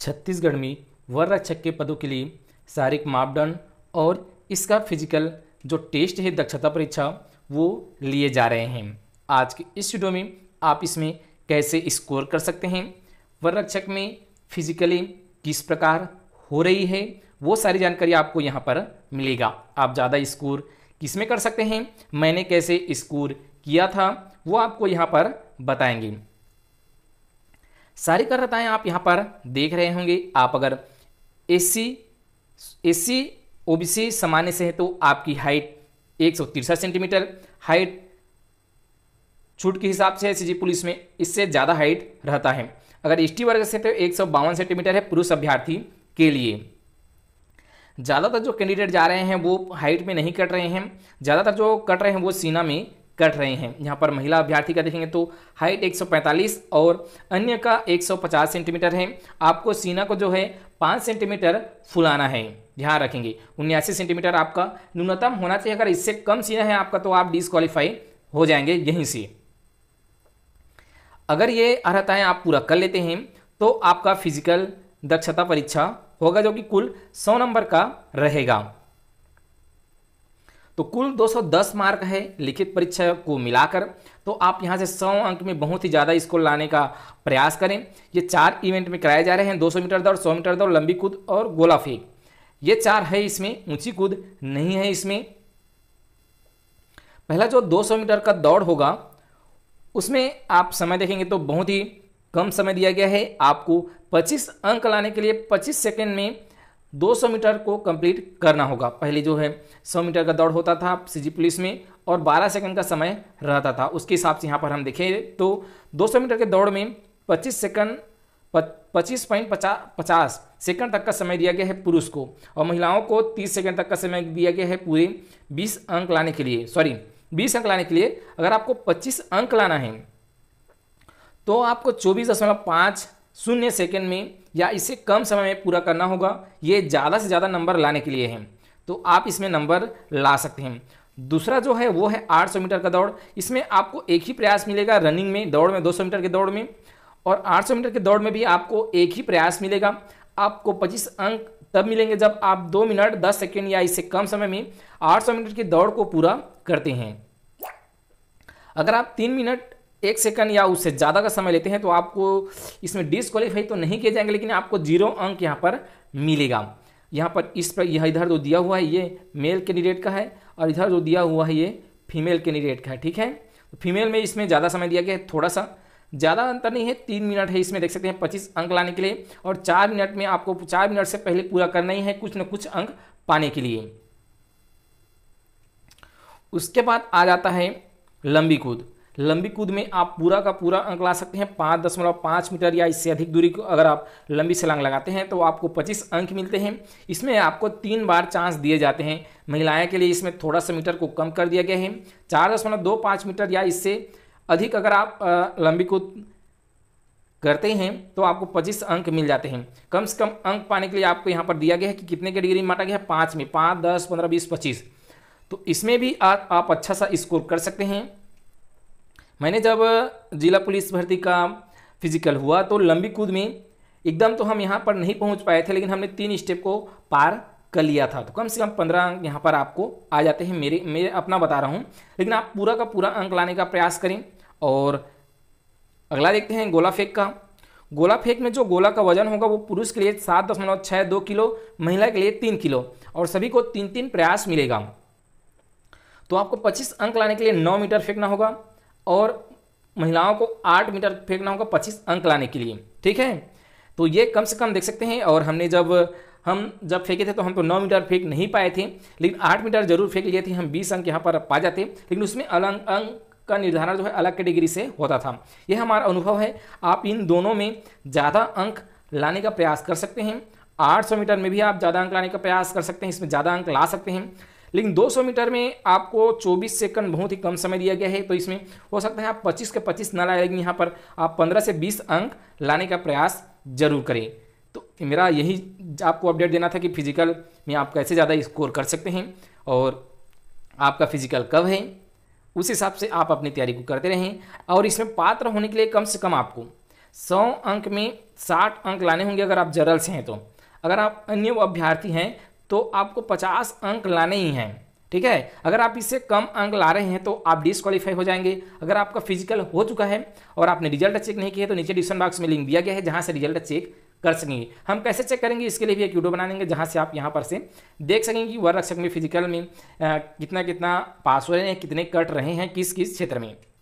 छत्तीसगढ़ में वर रक्षक के पदों के लिए शारीरिक मापदंड और इसका फिजिकल जो टेस्ट है दक्षता परीक्षा वो लिए जा रहे हैं आज के इस वीडियो में आप इसमें कैसे स्कोर कर सकते हैं वर रक्षक में फिजिकली किस प्रकार हो रही है वो सारी जानकारी आपको यहाँ पर मिलेगा आप ज़्यादा स्कोर किस में कर सकते हैं मैंने कैसे स्कोर किया था वो आपको यहाँ पर बताएंगे सारी कर्ताएँ आप यहाँ पर देख रहे होंगे आप अगर एस सी सी सामान्य से है तो आपकी हाइट एक सेंटीमीटर हाइट छूट के हिसाब से एस पुलिस में इससे ज़्यादा हाइट रहता है अगर एस वर्ग से तो एक सेंटीमीटर है पुरुष अभ्यर्थी के लिए ज़्यादातर जो कैंडिडेट जा रहे हैं वो हाइट में नहीं कट रहे हैं ज़्यादातर जो कट रहे हैं वो सीना में कट रहे हैं यहाँ पर महिला अभ्यर्थी का देखेंगे तो हाइट 145 और अन्य का 150 सेंटीमीटर है आपको सीना को जो है 5 सेंटीमीटर फुलाना है ध्यान रखेंगे उन्यासी सेंटीमीटर आपका न्यूनतम होना चाहिए अगर इससे कम सीना है आपका तो आप डिस्कालीफाई हो जाएंगे यहीं से अगर ये अर्हताएँ आप पूरा कर लेते हैं तो आपका फिजिकल दक्षता परीक्षा होगा जो कि कुल सौ नंबर का रहेगा तो कुल 210 मार्क है लिखित परीक्षा को मिलाकर तो आप यहां से सौ अंक में बहुत ही ज़्यादा इसको लाने का प्रयास करें ये चार इवेंट में कराए जा रहे हैं 200 मीटर दौड़ 100 मीटर दौड़ लंबी कूद और गोला फेंक ये चार है इसमें ऊंची कूद नहीं है इसमें पहला जो 200 मीटर का दौड़ होगा उसमें आप समय देखेंगे तो बहुत ही कम समय दिया गया है आपको पच्चीस अंक लाने के लिए पच्चीस सेकेंड में 200 मीटर को कंप्लीट करना होगा पहले जो है 100 मीटर का दौड़ होता था सीजी पुलिस में और 12 सेकंड का समय रहता था उसके हिसाब से यहाँ पर हम देखें तो 200 मीटर के दौड़ में 25 सेकंड पच्चीस पॉइंट पचास सेकंड तक का समय दिया गया है पुरुष को और महिलाओं को 30 सेकंड तक का समय दिया गया है पूरे 20 अंक लाने के लिए सॉरी 20 अंक लाने के लिए अगर आपको 25 अंक लाना है तो आपको चौबीस दशमलव पाँच शून्य सेकेंड में या इससे कम समय में पूरा करना होगा ये ज़्यादा से ज़्यादा नंबर लाने के लिए है तो आप इसमें नंबर ला सकते हैं दूसरा जो है वो है 800 मीटर का दौड़ इसमें आपको एक ही प्रयास मिलेगा रनिंग में दौड़ में 200 मीटर के दौड़ में और 800 मीटर के दौड़ में भी आपको एक ही प्रयास मिलेगा आपको 25 अंक तब मिलेंगे जब आप 2 मिनट 10 सेकेंड या इससे कम समय में 800 मीटर की दौड़ को पूरा करते हैं अगर आप तीन मिनट एक सेकंड या उससे ज़्यादा का समय लेते हैं तो आपको इसमें डिसक्वालीफाई तो नहीं किए जाएंगे लेकिन आपको जीरो अंक यहाँ पर मिलेगा यहाँ पर इस पर यह इधर जो दिया हुआ है ये मेल कैंडिडेट का है और इधर जो दिया हुआ है ये फीमेल कैंडिडेट का है ठीक है फीमेल तो में इसमें ज़्यादा समय दिया गया है थोड़ा सा ज़्यादा अंतर नहीं है तीन मिनट है इसमें देख सकते हैं पच्चीस अंक लाने के लिए और चार मिनट में आपको चार मिनट से पहले पूरा करना ही है कुछ ना कुछ अंक पाने के लिए उसके बाद आ जाता है लंबी कूद लंबी कूद में आप पूरा का पूरा अंक ला सकते हैं पाँच दशमलव पाँच मीटर या इससे अधिक दूरी को अगर आप लंबी सलांग लगाते हैं तो आपको पच्चीस अंक मिलते हैं इसमें आपको तीन बार चांस दिए जाते हैं महिलाएं के लिए इसमें थोड़ा सा मीटर को कम कर दिया गया है चार दशमलव दो पाँच मीटर या इससे अधिक अगर आप लंबी कूद करते हैं तो आपको पच्चीस अंक मिल जाते हैं कम से कम अंक पाने के लिए आपको यहाँ पर दिया गया है कि कितने की डिग्री में गया है पाँच में पाँच दस पंद्रह बीस पच्चीस तो इसमें भी आप अच्छा सा स्कोर कर सकते हैं मैंने जब जिला पुलिस भर्ती का फिजिकल हुआ तो लंबी कूद में एकदम तो हम यहाँ पर नहीं पहुँच पाए थे लेकिन हमने तीन स्टेप को पार कर लिया था तो कम से कम पंद्रह अंक यहाँ पर आपको आ जाते हैं मेरे मैं अपना बता रहा हूँ लेकिन आप पूरा का पूरा अंक लाने का प्रयास करें और अगला देखते हैं गोला फेंक का गोला फेंक में जो गोला का वजन होगा वो पुरुष के लिए सात दशमलव छः दो किलो महिला के लिए तीन किलो और सभी को तीन तीन प्रयास मिलेगा तो आपको पच्चीस अंक लाने के लिए नौ मीटर फेंकना होगा और महिलाओं को आठ मीटर फेंकना होगा पच्चीस अंक लाने के लिए ठीक है तो ये कम से कम देख सकते हैं और हमने जब हम जब फेंके थे तो हम तो नौ मीटर फेंक नहीं पाए थे लेकिन आठ मीटर जरूर फेंक लिए थे हम बीस अंक यहाँ पर पा जाते लेकिन उसमें अलग अंक का निर्धारण जो है अलग कैटेगरी से होता था यह हमारा अनुभव है आप इन दोनों में ज़्यादा अंक लाने का प्रयास कर सकते हैं 800 मीटर में भी आप ज़्यादा अंक लाने का प्रयास कर सकते हैं इसमें ज़्यादा अंक ला सकते हैं लेकिन 200 मीटर में आपको 24 सेकंड बहुत ही कम समय दिया गया है तो इसमें हो सकता है आप 25 के 25 ना लाए लेकिन यहाँ पर आप 15 से 20 अंक लाने का प्रयास जरूर करें तो मेरा यही आपको अपडेट देना था कि फिजिकल में आप कैसे ज़्यादा स्कोर कर सकते हैं और आपका फिजिकल कब है उस हिसाब से आप अपनी तैयारी को करते रहें और इसमें पात्र होने के लिए कम से कम आपको सौ अंक में साठ अंक लाने होंगे अगर आप जर्नल से हैं तो अगर आप अन्य अभ्यर्थी हैं तो आपको पचास अंक लाने ही हैं ठीक है अगर आप इससे कम अंक ला रहे हैं तो आप डिसक्वालीफाई हो जाएंगे अगर आपका फिजिकल हो चुका है और आपने रिजल्ट चेक नहीं किया तो नीचे डिस्क्रिप्शन बॉक्स में लिंक दिया गया है जहां से रिजल्ट चेक कर सकेंगे हम कैसे चेक करेंगे इसके लिए भी एक वीडियो बना लेंगे जहाँ से आप यहाँ पर से देख सकेंगे कि वर्ग रक्षक में फिजिकल में आ, कितना कितना पास हो रहे हैं कितने कट रहे हैं किस किस क्षेत्र में